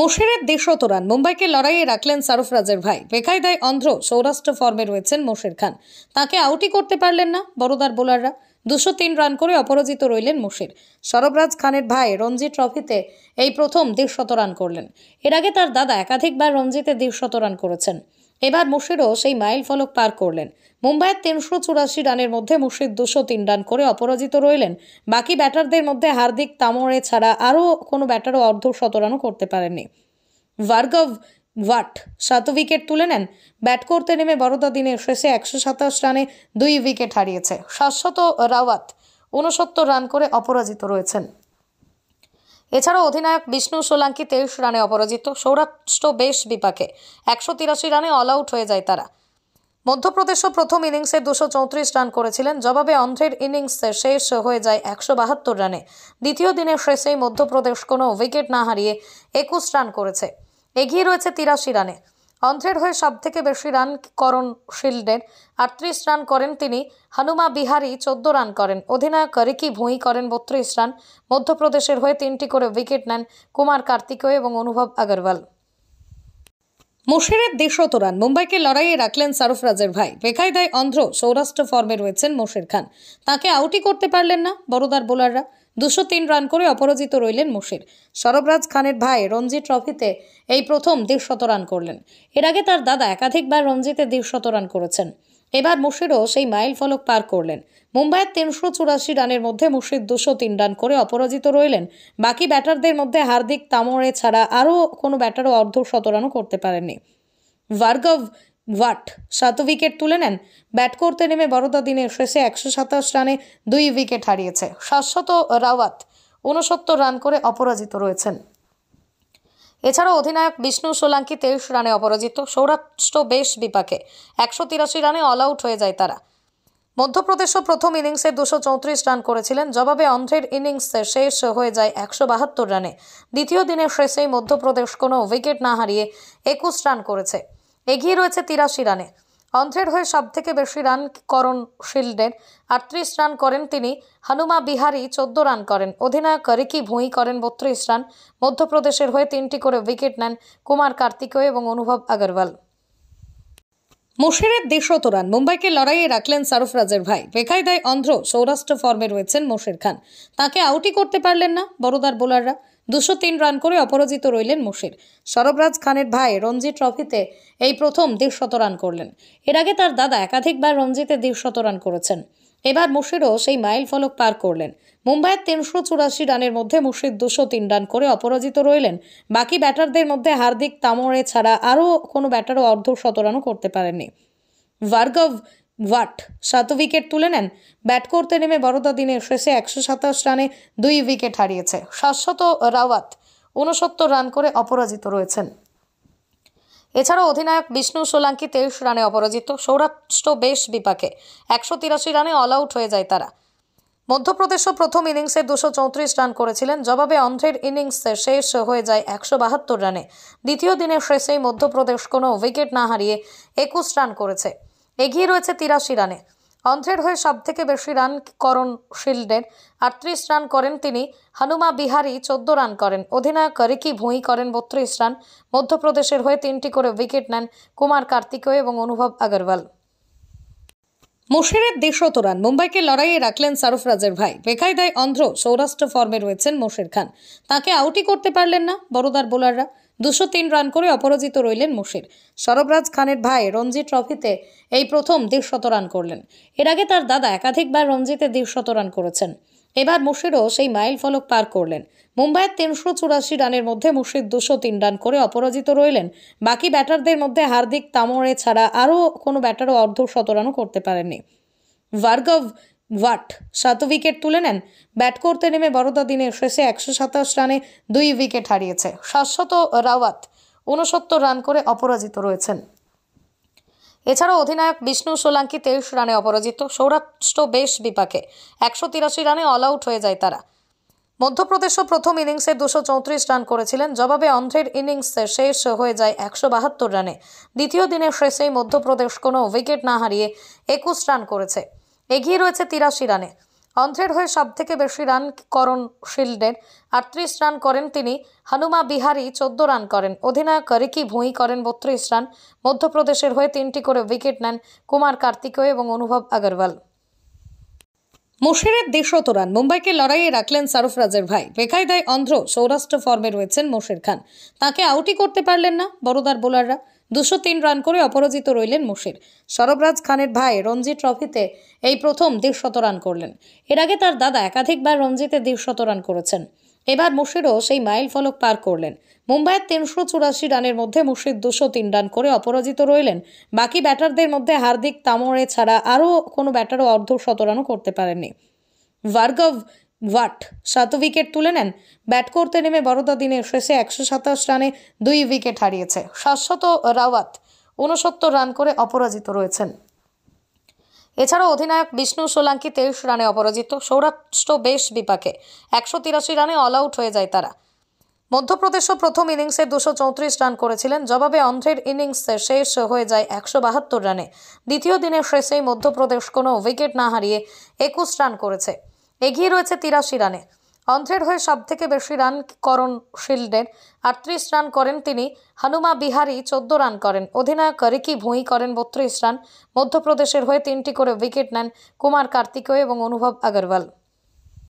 মোশেরের দেশ রান মুম্বাইকে লড়াইয়ে রাখলেন সারফরাজের ভাই বেকায়দায় অন্ধ্র সৌরাষ্ট্র ফর্মে রয়েছেন মোশের খান তাকে আউটই করতে পারলেন না বড়দার বোলাররা দুশো তিন রান করে অপরাজিত রইলেন মোশের সরবরাজ খানের ভাই রঞ্জি ট্রফিতে এই প্রথম দেড়শত রান করলেন এর আগে তার দাদা একাধিকবার রঞ্জিতে শত রান করেছেন এবার মোশেরও সেই মাইল ফলক পার করলেন মুম্বাইয়ের তিনশো চুরাশি রানের মধ্যে মুর্শিদ দুশো তিন রান করে অপরাজিত রইলেন বাকি ব্যাটারদের মধ্যে হার্দিক তামরে ছাড়া আরও কোনো ব্যাটারও অর্ধ শত রানও করতে পারেননি ভার্গভ ভাট সাত উইকেট তুলে নেন ব্যাট করতে নেমে বরোদা দিনের শেষে একশো সাতাশ রানে দুই উইকেট হারিয়েছে শাশ্বত রাওয়াত ঊনসত্তর রান করে অপরাজিত রয়েছেন এছাড়াও অধিনায়ক বিষ্ণু সোলাঙ্কি তেইশ রানে অপরাজিত সৌরাষ্ট্র বেশ বিপাকে একশো তিরাশি রানে অল আউট হয়ে যায় তারা মধ্যপ্রদেশও প্রথম ইনিংসে দুশো চৌত্রিশ রান করেছিলেন জবাবে অন্ধ্রের ইনিংসে শেষ হয়ে যায় একশো বাহাত্তর রানে দ্বিতীয় দিনের শেষেই মধ্যপ্রদেশ কোনো উইকেট না হারিয়ে একুশ রান করেছে এগিয়ে রয়েছে তিরাশি রানে অন্ধ্রের হয়ে সবথেকে বেশি রান করণ শিল্ডের আটত্রিশ রান করেন তিনি হনুমা বিহারি চোদ্দ রান করেন অধিনায়ক রিকি ভুঁই করেন বত্রিশ রান মধ্যপ্রদেশের হয়ে তিনটি করে উইকেট নেন কুমার কার্তিকেয় এবং অনুভব আগরওয়াল মোশেরের দেশত মুম্বাইকে লড়াইয়ে রাখলেন সারফরাজের ভাই বেকায়দায় অন্ধ্র সৌরাষ্ট্র ফর্মে রয়েছেন মোশের খান তাকে আউটই করতে পারলেন না বড়দার বোলাররা দুশো তিন রান করে অপরাজিত রইলেন মুশির সরবরাজ খানের ভাই রঞ্জি ট্রফিতে এই প্রথম দেড়শত রান করলেন এর আগে তার দাদা একাধিকবার রঞ্জিতে দেড়শত রান করেছেন এবার মুশিরও সেই মাইল ফলক পার করলেন মুম্বাইয়ের তিনশো চুরাশি রানের মধ্যে মুশিদ দুশো তিন রান করে অপরাজিত রইলেন বাকি ব্যাটারদের মধ্যে হার্দিক তামরে ছাড়া আরও কোনো ব্যাটারও অর্ধ শত রানও করতে পারেননি ভার্গব ওয়াট সাত উইকেট তুলে নেন ব্যাট করতে নেমে বরোদা দিনের শেষে একশো সাতাশ রানে দুই উইকেট হারিয়েছে শাশ্বত রাওয়াত ঊনসত্তর রান করে অপরাজিত রয়েছেন এছাড়াও অধিনায়ক বিষ্ণু সোলাঙ্কি তেইশ রানে অপরাজিত সৌরাষ্ট্র বেশ বিপাকে একশো তিরাশি রানে অল আউট হয়ে যায় তারা মধ্যপ্রদেশও প্রথম ইনিংসে দুশো চৌত্রিশ রান করেছিলেন জবাবে অন্ধ্রের ইনিংসে শেষ হয়ে যায় একশো বাহাত্তর রানে দ্বিতীয় দিনের শেষেই মধ্যপ্রদেশ কোনো উইকেট না হারিয়ে একুশ রান করেছে এগিয়ে রয়েছে তিরাশি রানে অন্ধ্রের হয়ে সবথেকে বেশি রান করণ শিল্ডের আটত্রিশ রান করেন তিনি হানুমা বিহারি চোদ্দ রান করেন অধিনায়ক রিকি ভুঁই করেন বত্রিশ রান মধ্যপ্রদেশের হয়ে তিনটি করে উইকেট নেন কুমার কার্তিকেয় এবং অনুভব আগরওয়াল মোশেরের দেশত রান মুম্বাইকে লড়াইয়ে রাখলেন সারফরাজের ভাই বেকায়দায় অন্ধ্র সৌরাষ্ট্র ফর্মে রয়েছেন মোশের খান তাকে আউটই করতে পারলেন না বড়দার বোলাররা দুশো তিন রান করে অপরাজিত রইলেন মুশির সরবরাজ খানের ভাই রঞ্জি ট্রফিতে এই প্রথম দ্বিশত রান করলেন এর আগে তার দাদা একাধিকবার রঞ্জিতে দ্বিশত রান করেছেন এবার মুশিরও সেই মাইল ফলক পার করলেন মুম্বাইয়ের তিনশো চুরাশি রানের মধ্যে মুশিদ দুশো তিন রান করে অপরাজিত রইলেন বাকি ব্যাটারদের মধ্যে হার্দিক তামরে ছাড়া আরও কোনো ব্যাটারও অর্ধ শত রানও করতে পারেননি ভার্গভ ওয়াট সাত উইকেট তুলে নেন ব্যাট করতে নেমে বরোদা দিনের শেষে একশো সাতাশ রানে দুই উইকেট হারিয়েছে শাশ্বত রাওয়াত ঊনসত্তর রান করে অপরাজিত রয়েছেন এছাড়াও অধিনায়ক বিষ্ণু সোলাঙ্কি তেইশ রানে অপরাজিত সৌরাষ্ট্র বেশ বিপাকে একশো তিরাশি রানে অল আউট হয়ে যায় তারা মধ্যপ্রদেশও প্রথম ইনিংসে দুশো চৌত্রিশ রান করেছিলেন জবাবে অন্ধ্রের ইনিংসে শেষ হয়ে যায় একশো বাহাত্তর রানে দ্বিতীয় দিনের শেষেই মধ্যপ্রদেশ কোনো উইকেট না হারিয়ে একুশ রান করেছে এগিয়ে রয়েছে তিরাশি রানে অন্ধ্রের হয়ে সবথেকে বেশি রান করণ শিল্ডের আটত্রিশ রান করেন তিনি হানুমা বিহারি চোদ্দ রান করেন অধিনায়ক রিকি ভুঁই করেন বত্রিশ রান মধ্যপ্রদেশের হয়ে তিনটি করে উইকেট নেন কুমার কার্তিকেয় এবং অনুভব আগরওয়াল মোশেরের দেশত রান মুম্বাইকে লড়াইয়ে রাখলেন সারফরাজের ভাই বেকায়দায় অন্ধ্র সৌরাষ্ট্র ফর্মে রয়েছেন মোশের খান তাকে আউটই করতে পারলেন না বড়দার বোলাররা দুশো তিন রান করে অপরাজিত রইলেন মুশির সরবরাজ খানের ভাই রঞ্জি ট্রফিতে এই প্রথম দ্বিশত রান করলেন এর আগে তার দাদা একাধিকবার রঞ্জিতে দ্বিশত রান করেছেন এবার মুশিরও সেই মাইল ফলক পার করলেন মুম্বাইয়ের তিনশো চুরাশি রানের মধ্যে মুশিদ দুশো তিন রান করে অপরাজিত রইলেন বাকি ব্যাটারদের মধ্যে হার্দিক তামরে ছাড়া আরও কোনো ব্যাটারও অর্ধ শতরানও করতে পারেননি ভার্গভ ওয়াট সাত উইকেট তুলে নেন ব্যাট করতে নেমে বরোদা দিনের শেষে একশো সাতাশ রানে দুই উইকেট হারিয়েছে শাশ্বত রাওয়াত ঊনসত্তর রান করে অপরাজিত রয়েছেন এছাড়াও অধিনায়ক বিষ্ণু সোলাঙ্কি তেইশ রানে অপরাজিত সৌরাষ্ট্র বেশ বিপাকে একশো তিরাশি রানে অল আউট হয়ে যায় তারা মধ্যপ্রদেশও প্রথম ইনিংসে দুশো চৌত্রিশ রান করেছিলেন জবাবে অন্ধ্রের ইনিংসে শেষ হয়ে যায় একশো বাহাত্তর রানে দ্বিতীয় দিনের শেষেই মধ্যপ্রদেশ কোনো উইকেট না হারিয়ে একুশ রান করেছে এগিয়ে রয়েছে তিরাশি রানে অন্ধ্রের হয়ে সবথেকে বেশি রান করণ শিল্ডের আটত্রিশ রান করেন তিনি হনুমা বিহারি চোদ্দ রান করেন অধিনায়ক রিকি ভুঁই করেন বত্রিশ রান মধ্যপ্রদেশের হয়ে তিনটি করে উইকেট নেন কুমার কার্তিকেয় এবং অনুভব আগরওয়াল মুশিরের দেশত রান মুম্বাইকে লড়াইয়ে রাখলেন সারফরাজের ভাই বেকায়দায় অন্ধ্র সৌরাষ্ট্র ফর্মে রয়েছেন মোশের খান তাকে আউটই করতে পারলেন না বড়দার বোলাররা দুশো তিন রান করে অপরাজিত রইলেন মুশির সরবরাজ খানের ভাই রঞ্জি ট্রফিতে এই প্রথম দ্বিশত রান করলেন এর আগে তার দাদা একাধিকবার রঞ্জিতে দ্বিশত রান করেছেন এবার মুশিরও সেই মাইল ফলক পার করলেন মুম্বাইয়ের তিনশো চুরাশি রানের মধ্যে মুশিদ দুশো তিন রান করে অপরাজিত রইলেন বাকি ব্যাটারদের মধ্যে হার্দিক তামরে ছাড়া আরও কোনো ব্যাটারও অর্ধ শতরানও করতে পারেননি ভার্গভ ওয়াট সাত উইকেট তুলে নেন ব্যাট করতে নেমে বড়দা দিনের শেষে একশো সাতাশ রানে দুই উইকেট হারিয়েছে শাশ্বত রাওয়াত ঊনসত্তর রান করে অপরাজিত রয়েছেন এছাড়াও অধিনায়ক বিষ্ণু সোলাঙ্কি তেইশ রানে অপরাজিত সৌরাষ্ট্র বেশ বিপাকে একশো তিরাশি রানে অল আউট হয়ে যায় তারা মধ্যপ্রদেশও প্রথম ইনিংসে দুশো চৌত্রিশ রান করেছিলেন জবাবে অন্ধ্রের ইনিংসে শেষ হয়ে যায় একশো বাহাত্তর রানে দ্বিতীয় দিনের শেষেই মধ্যপ্রদেশ কোনো উইকেট না হারিয়ে একুশ রান করেছে এগিয়ে রয়েছে তিরাশি রানে অন্ধ্রের হয়ে সবথেকে বেশি রান করণ শিল্ডের আটত্রিশ রান করেন তিনি হানুমা বিহারি চোদ্দ রান করেন অধিনায়ক রিকি ভুঁই করেন বত্রিশ রান মধ্যপ্রদেশের হয়ে তিনটি করে উইকেট নেন কুমার কার্তিকেয় এবং অনুভব আগরওয়াল